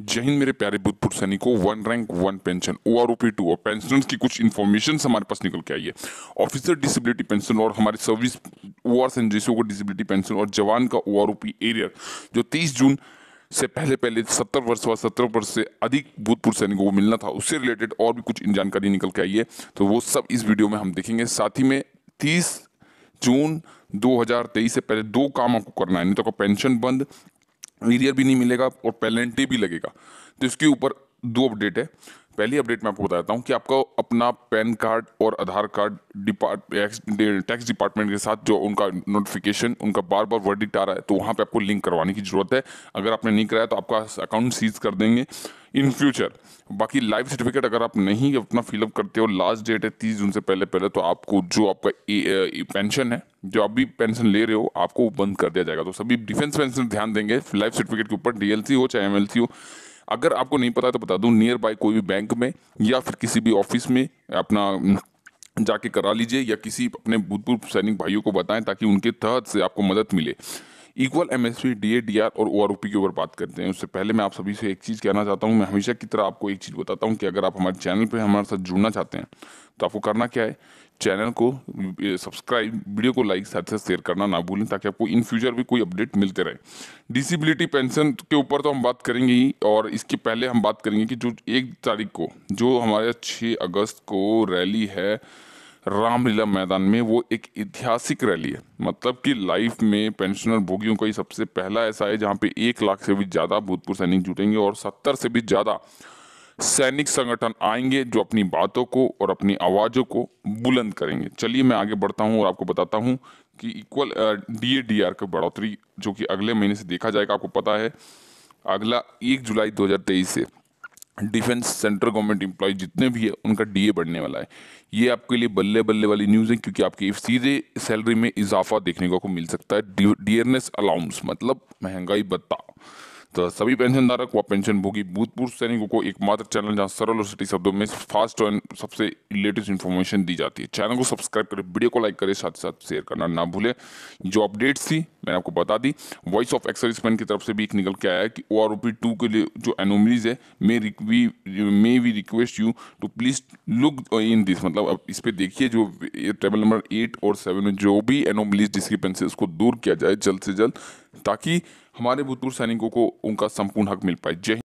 जय हिंद मेरे प्यारे बुद्धपुर सैनिको one rank one pension O R O P two और पेंशनर्स की कुछ इन्फॉर्मेशन हमारे पास निकल के आई है ऑफिसर डिसेबिलिटी पेंशन और हमारे सर्विस ओ आर सैन जेसो को डिसेबिलिटी पेंशन और जवान का O R O P arrear जो तीस जून से पहले पहले सत्तर वर्ष व सत्तर वर्ष से अधिक भूतपूर्व सैनिकों को मिलना था उससे रिलेटेड और भी कुछ जानकारी निकल के आई है तो वो सब इस वीडियो में हम देखेंगे साथ ही में तीस जून 2023 से पहले दो काम आपको करना है नहीं तो आपका पेंशन बंद वीरियर भी नहीं मिलेगा और पेनल्टी भी लगेगा तो इसके ऊपर दो अपडेट है पहली अपडेट मैं आपको बताता हूँ कि आपका अपना पैन कार्ड और Aadhaar card depart tax department के साथ जो उनका नोटिफिकेशन उनका बार बार वर्डिट आ रहा है तो वहाँ पे आपको लिंक करवाने की ज़रूरत है अगर आपने नहीं कराया तो आपका अकाउंट सीज कर देंगे इन फ्यूचर बाकी लाइफ सर्टिफिकेट अगर आप नहीं अपना फिलअप करते हो लास्ट डेट है तीस जून से पहले पहले तो आपको जो आपका पेंशन है जो आप भी पेंशन ले रहे हो आपको बंद कर दिया जाएगा तो सभी डिफेंस पेंशन ध्यान देंगे लाइफ सर्टिफिकेट के ऊपर डीएलसी हो चाहे एमएलसी हो अगर आपको नहीं पता तो बता दूं नियर बाय कोई भी बैंक में या फिर किसी भी ऑफिस में अपना जाके करा लीजिए या किसी अपने भूतपूर्व सैनिक भाइयों को बताएं ताकि उनके तहत से आपको मदद मिले equal M S P D A D R और ओ आर पी के ऊपर बात करते हैं उससे पहले मैं आप सभी से एक चीज़ कहना चाहता हूँ मैं हमेशा की तरह आपको एक चीज़ बताता हूँ कि अगर आप हमारे चैनल पर हमारे साथ जुड़ना चाहते हैं तो आपको करना क्या है चैनल को सब्सक्राइब वीडियो को लाइक साथ साथ शेयर करना ना भूलें ताकि आपको इन फ्यूचर भी कोई अपडेट मिलते रहे डिसेबिलिटी पेंशन के ऊपर तो हम बात करेंगे ही और इसके पहले हम बात करेंगे कि जो एक तारीख को जो हमारे छः अगस्त को रैली है रामलीला मैदान में वो एक ऐतिहासिक रैली है मतलब कि लाइफ में पेंशनर भोगियों का ही सबसे पहला ऐसा है जहां पे एक लाख से भी ज़्यादा भूतपूर्व सैनिक जुटेंगे और सत्तर से भी ज़्यादा सैनिक संगठन आएंगे जो अपनी बातों को और अपनी आवाज़ों को बुलंद करेंगे चलिए मैं आगे बढ़ता हूँ और आपको बताता हूँ कि equal D A D R का बढ़ोतरी जो कि अगले महीने से देखा जाएगा आपको पता है अगला एक जुलाई 2023 से डिफेंस सेंट्रल गवर्नमेंट इंप्लॉय जितने भी है उनका डीए बढ़ने वाला है ये आपके लिए बल्ले बल्ले वाली न्यूज़ है क्योंकि आपकी सीधे सैलरी में इजाफा देखने को मिल सकता है डियरनेस अलाउंस मतलब महंगाई बत्ता तो सभी पेंशन धारक व पेंशन भोगी भूतपूर्व सैनिकों को एकमात्र चैनल जहां सरल और सटी शब्दों में फास्ट और सबसे लेटेस्ट इन्फॉर्मेशन दी जाती है चैनल को सब्सक्राइब करें वीडियो को लाइक करें साथ साथ शेयर करना ना भूलें जो अपडेट्स थी मैंने आपको बता दी वॉइस ऑफ एक्सर्विसमैन की तरफ से भी एक निकल के आया है कि ओ आर के लिए जो एनोमलीज है may we may we request you to please look in this मतलब अब इस पर देखिए जो टेबल नंबर एट और सेवन में जो भी एनोमलीज डिस्क्रिपेंसी उसको दूर किया जाए जल्द से जल्द ताकि हमारे भूतपूर्व सैनिकों को उनका संपूर्ण हक मिल पाए जय